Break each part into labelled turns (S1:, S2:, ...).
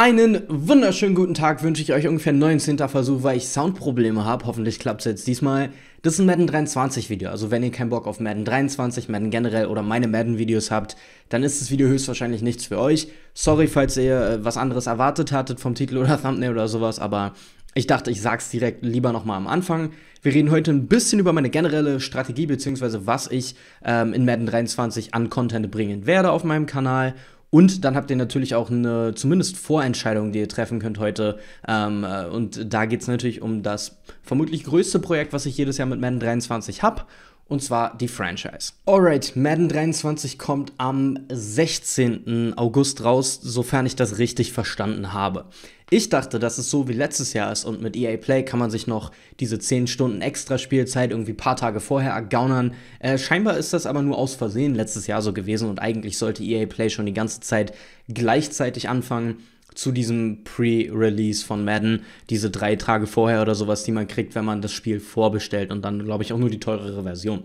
S1: Einen wunderschönen guten Tag wünsche ich euch ungefähr 19. Versuch, weil ich Soundprobleme habe. Hoffentlich klappt es jetzt diesmal. Das ist ein Madden 23 Video. Also wenn ihr keinen Bock auf Madden 23, Madden generell oder meine Madden Videos habt, dann ist das Video höchstwahrscheinlich nichts für euch. Sorry, falls ihr äh, was anderes erwartet hattet vom Titel oder Thumbnail oder sowas, aber ich dachte, ich sag's direkt lieber nochmal am Anfang. Wir reden heute ein bisschen über meine generelle Strategie, beziehungsweise was ich ähm, in Madden 23 an Content bringen werde auf meinem Kanal und dann habt ihr natürlich auch eine zumindest Vorentscheidung, die ihr treffen könnt heute. Ähm, äh, und da geht es natürlich um das vermutlich größte Projekt, was ich jedes Jahr mit Madden 23 habe. Und zwar die Franchise. Alright, Madden 23 kommt am 16. August raus, sofern ich das richtig verstanden habe. Ich dachte, dass es so wie letztes Jahr ist und mit EA Play kann man sich noch diese 10 Stunden extra Spielzeit irgendwie paar Tage vorher ergaunern. Äh, scheinbar ist das aber nur aus Versehen letztes Jahr so gewesen und eigentlich sollte EA Play schon die ganze Zeit gleichzeitig anfangen zu diesem Pre-Release von Madden, diese drei Tage vorher oder sowas, die man kriegt, wenn man das Spiel vorbestellt und dann, glaube ich, auch nur die teurere Version.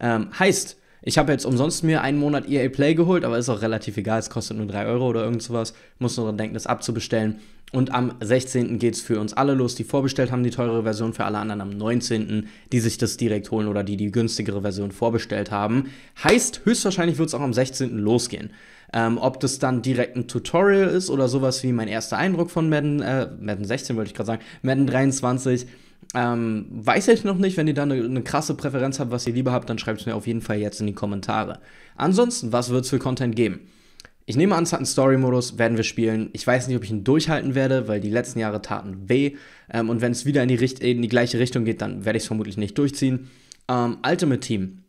S1: Ähm, heißt, ich habe jetzt umsonst mir einen Monat EA Play geholt, aber ist auch relativ egal, es kostet nur 3 Euro oder irgend sowas. Muss nur daran denken, das abzubestellen. Und am 16. geht es für uns alle los, die vorbestellt haben, die teurere Version, für alle anderen am 19., die sich das direkt holen oder die die günstigere Version vorbestellt haben. Heißt, höchstwahrscheinlich wird es auch am 16. losgehen. Ähm, ob das dann direkt ein Tutorial ist oder sowas wie mein erster Eindruck von Madden, äh, Madden 16 wollte ich gerade sagen, Madden 23, ähm, weiß ich noch nicht, wenn ihr da eine, eine, krasse Präferenz habt, was ihr lieber habt, dann schreibt es mir auf jeden Fall jetzt in die Kommentare. Ansonsten, was wird es für Content geben? Ich nehme an, es hat einen Story-Modus, werden wir spielen. Ich weiß nicht, ob ich ihn durchhalten werde, weil die letzten Jahre taten weh. Ähm, und wenn es wieder in die, in die, gleiche Richtung geht, dann werde ich es vermutlich nicht durchziehen. Ähm, Ultimate Team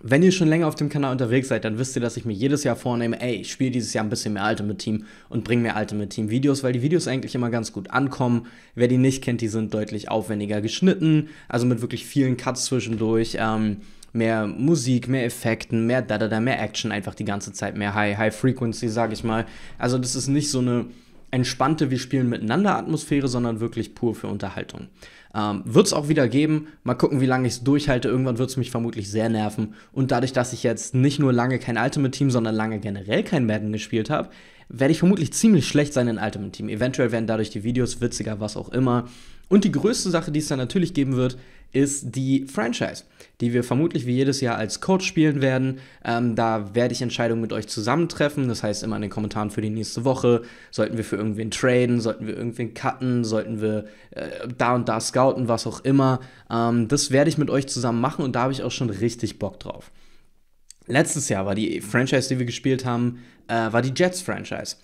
S1: wenn ihr schon länger auf dem Kanal unterwegs seid, dann wisst ihr, dass ich mir jedes Jahr vornehme, ey, ich spiele dieses Jahr ein bisschen mehr Ultimate Team und bringe mehr Ultimate Team Videos, weil die Videos eigentlich immer ganz gut ankommen. Wer die nicht kennt, die sind deutlich aufwendiger geschnitten, also mit wirklich vielen Cuts zwischendurch, ähm, mehr Musik, mehr Effekten, mehr da da da, mehr Action, einfach die ganze Zeit mehr High High Frequency, sag ich mal. Also das ist nicht so eine entspannte Wir spielen miteinander Atmosphäre, sondern wirklich pur für Unterhaltung. Ähm, wird es auch wieder geben. Mal gucken, wie lange ich es durchhalte. Irgendwann wird es mich vermutlich sehr nerven. Und dadurch, dass ich jetzt nicht nur lange kein Ultimate Team, sondern lange generell kein Madden gespielt habe, werde ich vermutlich ziemlich schlecht sein in Ultimate Team. Eventuell werden dadurch die Videos witziger, was auch immer. Und die größte Sache, die es dann natürlich geben wird, ist die Franchise, die wir vermutlich wie jedes Jahr als Coach spielen werden. Ähm, da werde ich Entscheidungen mit euch zusammentreffen. Das heißt, immer in den Kommentaren für die nächste Woche, sollten wir für irgendwen traden, sollten wir irgendwen cutten, sollten wir äh, da und da scouten, was auch immer. Ähm, das werde ich mit euch zusammen machen und da habe ich auch schon richtig Bock drauf. Letztes Jahr war die Franchise, die wir gespielt haben, äh, war die Jets-Franchise.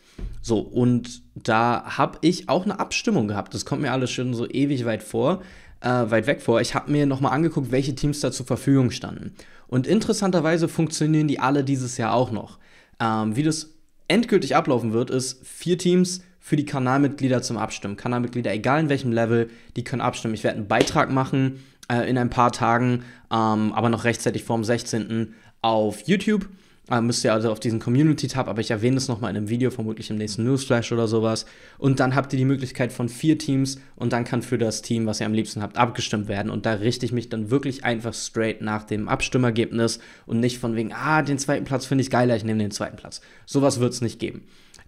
S1: So, und da habe ich auch eine Abstimmung gehabt. Das kommt mir alles schon so ewig weit vor äh, weit weg vor. Ich habe mir nochmal angeguckt, welche Teams da zur Verfügung standen. Und interessanterweise funktionieren die alle dieses Jahr auch noch. Ähm, wie das endgültig ablaufen wird, ist vier Teams für die Kanalmitglieder zum Abstimmen. Kanalmitglieder, egal in welchem Level, die können abstimmen. Ich werde einen Beitrag machen äh, in ein paar Tagen, ähm, aber noch rechtzeitig vorm 16. auf YouTube. Ah, müsst ihr also auf diesen Community-Tab, aber ich erwähne es nochmal in einem Video, vermutlich im nächsten Newsflash oder sowas. Und dann habt ihr die Möglichkeit von vier Teams und dann kann für das Team, was ihr am liebsten habt, abgestimmt werden. Und da richte ich mich dann wirklich einfach straight nach dem Abstimmergebnis und nicht von wegen, ah, den zweiten Platz finde ich geiler, ich nehme den zweiten Platz. Sowas wird es nicht geben.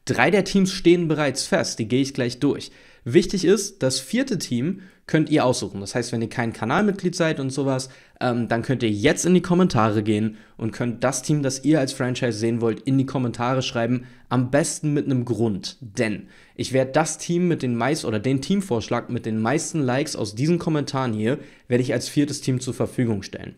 S1: Drei der Teams stehen bereits fest, die gehe ich gleich durch. Wichtig ist, das vierte Team könnt ihr aussuchen. Das heißt, wenn ihr kein Kanalmitglied seid und sowas, ähm, dann könnt ihr jetzt in die Kommentare gehen und könnt das Team, das ihr als Franchise sehen wollt, in die Kommentare schreiben. Am besten mit einem Grund. Denn ich werde das Team mit den meisten oder den Teamvorschlag mit den meisten Likes aus diesen Kommentaren hier, werde ich als viertes Team zur Verfügung stellen.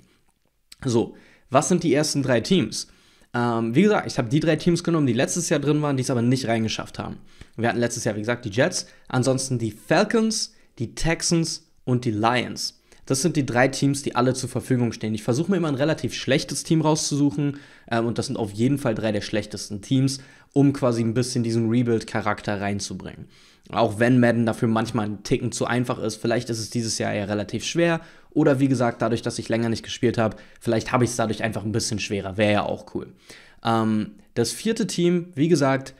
S1: So, was sind die ersten drei Teams? Ähm, wie gesagt, ich habe die drei Teams genommen, die letztes Jahr drin waren, die es aber nicht reingeschafft haben. Wir hatten letztes Jahr, wie gesagt, die Jets, ansonsten die Falcons, die Texans und die Lions. Das sind die drei Teams, die alle zur Verfügung stehen. Ich versuche mir immer ein relativ schlechtes Team rauszusuchen ähm, und das sind auf jeden Fall drei der schlechtesten Teams, um quasi ein bisschen diesen Rebuild-Charakter reinzubringen. Auch wenn Madden dafür manchmal einen Ticken zu einfach ist, vielleicht ist es dieses Jahr ja relativ schwer oder wie gesagt, dadurch, dass ich länger nicht gespielt habe, vielleicht habe ich es dadurch einfach ein bisschen schwerer. Wäre ja auch cool. Ähm, das vierte Team, wie gesagt,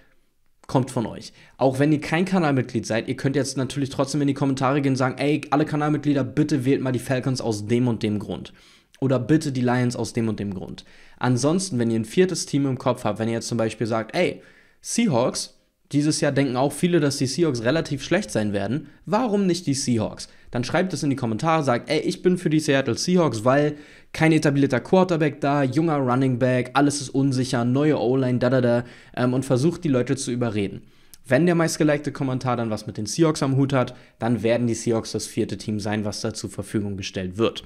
S1: kommt von euch. Auch wenn ihr kein Kanalmitglied seid, ihr könnt jetzt natürlich trotzdem in die Kommentare gehen und sagen, ey, alle Kanalmitglieder, bitte wählt mal die Falcons aus dem und dem Grund. Oder bitte die Lions aus dem und dem Grund. Ansonsten, wenn ihr ein viertes Team im Kopf habt, wenn ihr jetzt zum Beispiel sagt, ey, Seahawks, dieses Jahr denken auch viele, dass die Seahawks relativ schlecht sein werden. Warum nicht die Seahawks? dann schreibt es in die Kommentare, sagt, ey, ich bin für die Seattle Seahawks, weil kein etablierter Quarterback da, junger Running Back, alles ist unsicher, neue O-Line, da da da ähm, und versucht die Leute zu überreden. Wenn der meistgelikte Kommentar dann was mit den Seahawks am Hut hat, dann werden die Seahawks das vierte Team sein, was da zur Verfügung gestellt wird.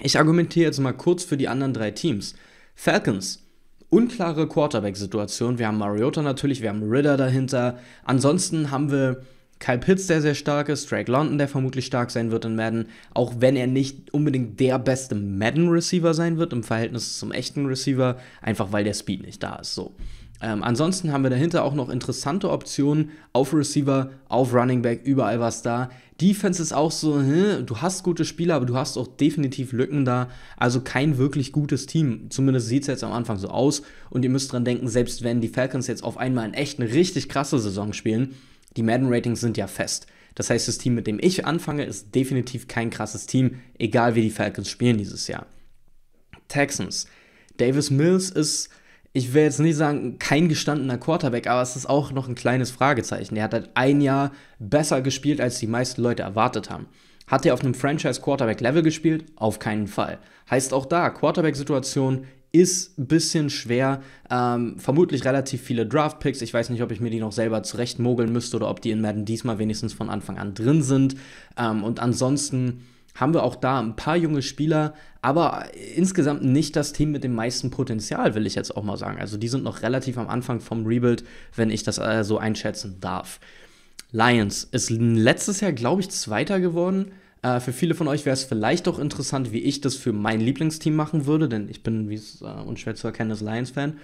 S1: Ich argumentiere jetzt mal kurz für die anderen drei Teams. Falcons, unklare Quarterback-Situation. Wir haben Mariota natürlich, wir haben Ritter dahinter. Ansonsten haben wir Kyle Pitts, der sehr stark ist, Drake London, der vermutlich stark sein wird in Madden, auch wenn er nicht unbedingt der beste Madden-Receiver sein wird im Verhältnis zum echten Receiver, einfach weil der Speed nicht da ist. So. Ähm, ansonsten haben wir dahinter auch noch interessante Optionen auf Receiver, auf Running Back, überall was da. Defense ist auch so, hm, du hast gute Spieler, aber du hast auch definitiv Lücken da. Also kein wirklich gutes Team. Zumindest sieht es jetzt am Anfang so aus. Und ihr müsst dran denken, selbst wenn die Falcons jetzt auf einmal in echt eine richtig krasse Saison spielen, die Madden-Ratings sind ja fest. Das heißt, das Team, mit dem ich anfange, ist definitiv kein krasses Team, egal wie die Falcons spielen dieses Jahr. Texans. Davis Mills ist, ich will jetzt nicht sagen, kein gestandener Quarterback, aber es ist auch noch ein kleines Fragezeichen. Er hat halt ein Jahr besser gespielt, als die meisten Leute erwartet haben. Hat er auf einem Franchise-Quarterback-Level gespielt? Auf keinen Fall. Heißt auch da, Quarterback-Situation ist ein bisschen schwer. Ähm, vermutlich relativ viele Draftpicks. Ich weiß nicht, ob ich mir die noch selber zurechtmogeln müsste oder ob die in Madden diesmal wenigstens von Anfang an drin sind. Ähm, und ansonsten haben wir auch da ein paar junge Spieler, aber insgesamt nicht das Team mit dem meisten Potenzial, will ich jetzt auch mal sagen. Also die sind noch relativ am Anfang vom Rebuild, wenn ich das äh, so einschätzen darf. Lions ist letztes Jahr, glaube ich, Zweiter geworden äh, für viele von euch wäre es vielleicht auch interessant, wie ich das für mein Lieblingsteam machen würde, denn ich bin, wie es äh, unschwer zu erkennen ist, Lions-Fan.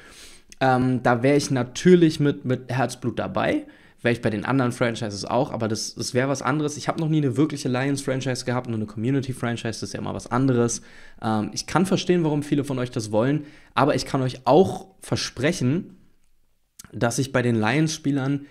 S1: Ähm, da wäre ich natürlich mit, mit Herzblut dabei. Wäre ich bei den anderen Franchises auch, aber das, das wäre was anderes. Ich habe noch nie eine wirkliche Lions-Franchise gehabt, nur eine Community-Franchise, das ist ja immer was anderes. Ähm, ich kann verstehen, warum viele von euch das wollen, aber ich kann euch auch versprechen, dass ich bei den Lions-Spielern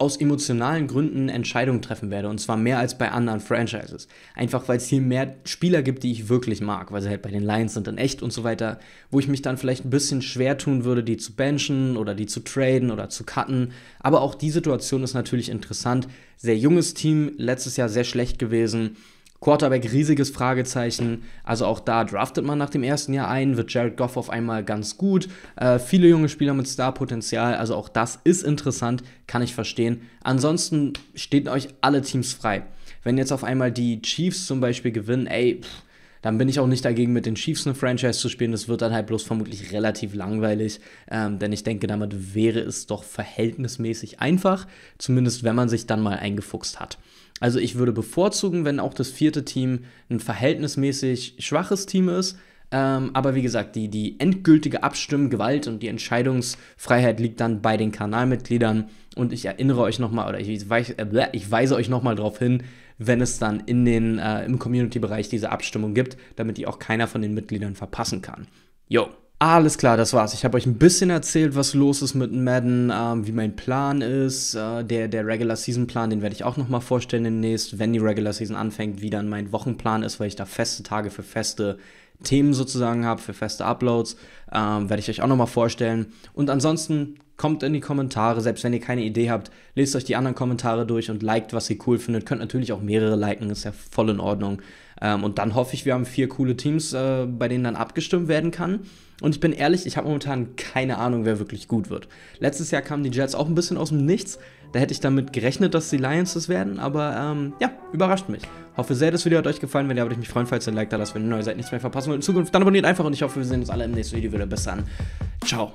S1: aus emotionalen Gründen Entscheidungen treffen werde. Und zwar mehr als bei anderen Franchises. Einfach weil es hier mehr Spieler gibt, die ich wirklich mag, weil sie halt bei den Lions sind in echt und so weiter, wo ich mich dann vielleicht ein bisschen schwer tun würde, die zu benchen oder die zu traden oder zu cutten. Aber auch die Situation ist natürlich interessant. Sehr junges Team, letztes Jahr sehr schlecht gewesen. Quarterback riesiges Fragezeichen. Also auch da draftet man nach dem ersten Jahr ein, wird Jared Goff auf einmal ganz gut. Äh, viele junge Spieler mit Star-Potenzial. Also auch das ist interessant, kann ich verstehen. Ansonsten steht euch alle Teams frei. Wenn jetzt auf einmal die Chiefs zum Beispiel gewinnen, ey, pff, dann bin ich auch nicht dagegen, mit den Chiefs eine Franchise zu spielen. Das wird dann halt bloß vermutlich relativ langweilig, ähm, denn ich denke, damit wäre es doch verhältnismäßig einfach, zumindest wenn man sich dann mal eingefuchst hat. Also ich würde bevorzugen, wenn auch das vierte Team ein verhältnismäßig schwaches Team ist. Ähm, aber wie gesagt, die, die endgültige Abstimmgewalt und die Entscheidungsfreiheit liegt dann bei den Kanalmitgliedern. Und ich erinnere euch nochmal, oder ich, weich, äh, ich weise euch nochmal darauf hin, wenn es dann in den, äh, im Community-Bereich diese Abstimmung gibt, damit die auch keiner von den Mitgliedern verpassen kann. Yo. Alles klar, das war's. Ich habe euch ein bisschen erzählt, was los ist mit Madden, ähm, wie mein Plan ist. Äh, der, der Regular Season Plan, den werde ich auch nochmal vorstellen demnächst, wenn die Regular Season anfängt, wie dann mein Wochenplan ist, weil ich da feste Tage für feste Themen sozusagen habe, für feste Uploads. Ähm, werde ich euch auch nochmal vorstellen. Und ansonsten kommt in die Kommentare, selbst wenn ihr keine Idee habt, lest euch die anderen Kommentare durch und liked, was ihr cool findet. Könnt natürlich auch mehrere liken, ist ja voll in Ordnung. Ähm, und dann hoffe ich, wir haben vier coole Teams, äh, bei denen dann abgestimmt werden kann. Und ich bin ehrlich, ich habe momentan keine Ahnung, wer wirklich gut wird. Letztes Jahr kamen die Jets auch ein bisschen aus dem Nichts. Da hätte ich damit gerechnet, dass die Lions das werden, aber ähm, ja, überrascht mich. Hoffe sehr, das Video hat euch gefallen. Wenn ja, würde ich mich freuen, falls ihr ein Like da lasst, wenn ihr neu seid, nichts mehr verpassen wollt in Zukunft. Dann abonniert einfach und ich hoffe, wir sehen uns alle im nächsten Video wieder. Bis dann. Ciao.